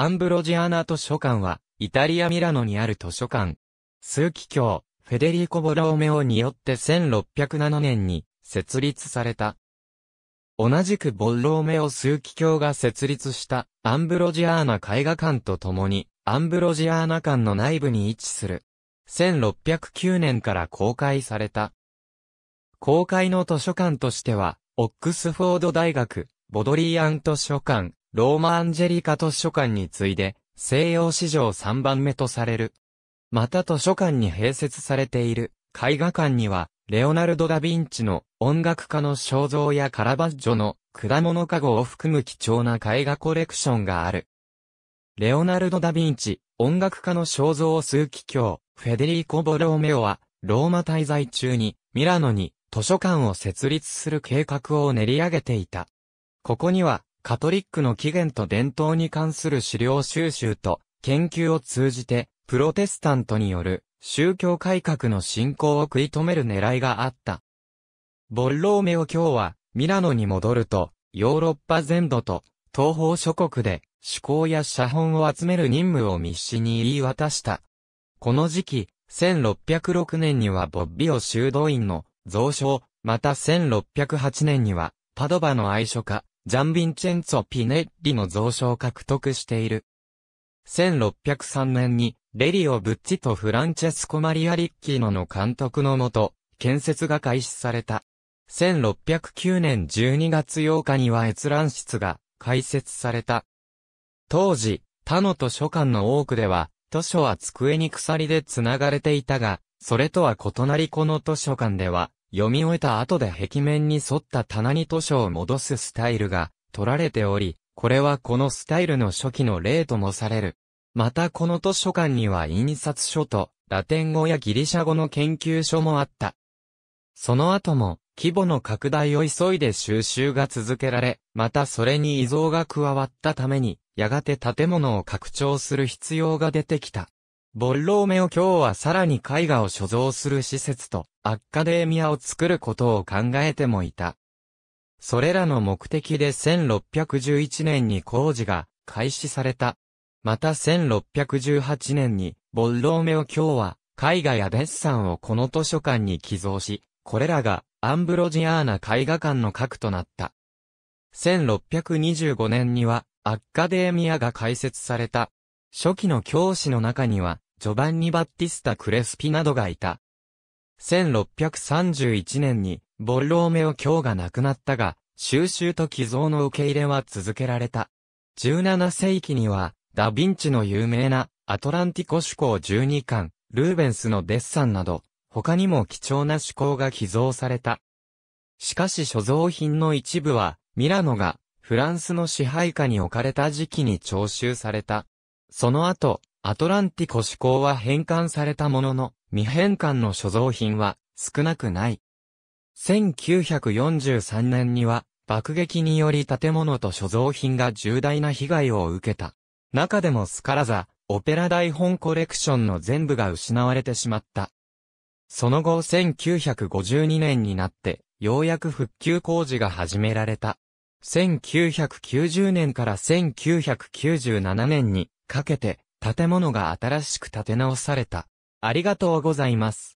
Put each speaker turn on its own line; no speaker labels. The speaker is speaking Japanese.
アンブロジアーナ図書館は、イタリア・ミラノにある図書館。枢機卿、フェデリコ・ボローメオによって1607年に設立された。同じくボローメオ枢機卿が設立したアンブロジアーナ絵画館とともに、アンブロジアーナ館の内部に位置する。1609年から公開された。公開の図書館としては、オックスフォード大学、ボドリーアン図書館、ローマ・アンジェリカ図書館に次いで、西洋史上3番目とされる。また図書館に併設されている、絵画館には、レオナルド・ダ・ヴィンチの音楽家の肖像やカラバッジョの果物かごを含む貴重な絵画コレクションがある。レオナルド・ダ・ヴィンチ、音楽家の肖像数奇教、フェデリーコ・ボローメオは、ローマ滞在中に、ミラノに図書館を設立する計画を練り上げていた。ここには、カトリックの起源と伝統に関する資料収集と研究を通じて、プロテスタントによる宗教改革の進行を食い止める狙いがあった。ボッローメオ教は、ミラノに戻ると、ヨーロッパ全土と、東方諸国で、思考や写本を集める任務を密使に言い渡した。この時期、1606年にはボッビオ修道院の増床、また1608年には、パドバの愛書家、ジャンビンチェンツォ・ピネッリの蔵書を獲得している。1603年に、レリオ・ブッチとフランチェスコ・マリア・リッキーノの監督のもと、建設が開始された。1609年12月8日には閲覧室が開設された。当時、他の図書館の多くでは、図書は机に鎖で繋がれていたが、それとは異なりこの図書館では、読み終えた後で壁面に沿った棚に図書を戻すスタイルが取られており、これはこのスタイルの初期の例ともされる。またこの図書館には印刷書とラテン語やギリシャ語の研究書もあった。その後も規模の拡大を急いで収集が続けられ、またそれに遺存が加わったために、やがて建物を拡張する必要が出てきた。ボッローメオ卿はさらに絵画を所蔵する施設とアッカデーミアを作ることを考えてもいた。それらの目的で1611年に工事が開始された。また1618年にボッローメオ卿は絵画やデッサンをこの図書館に寄贈し、これらがアンブロジアーナ絵画館の核となった。1625年にはアッカデーミアが開設された。初期の教師の中には、ジョバンニ・バッティスタ・クレスピなどがいた。1631年に、ボッローメオ教が亡くなったが、収集と寄贈の受け入れは続けられた。17世紀には、ダ・ヴィンチの有名な、アトランティコ主考12巻、ルーベンスのデッサンなど、他にも貴重な主考が寄贈された。しかし所蔵品の一部は、ミラノが、フランスの支配下に置かれた時期に徴収された。その後、アトランティコ志向は返還されたものの、未返還の所蔵品は少なくない。1943年には、爆撃により建物と所蔵品が重大な被害を受けた。中でもスカラザ、オペラ台本コレクションの全部が失われてしまった。その後1952年になって、ようやく復旧工事が始められた。1990年から1997年に、かけて、建物が新しく建て直された。ありがとうございます。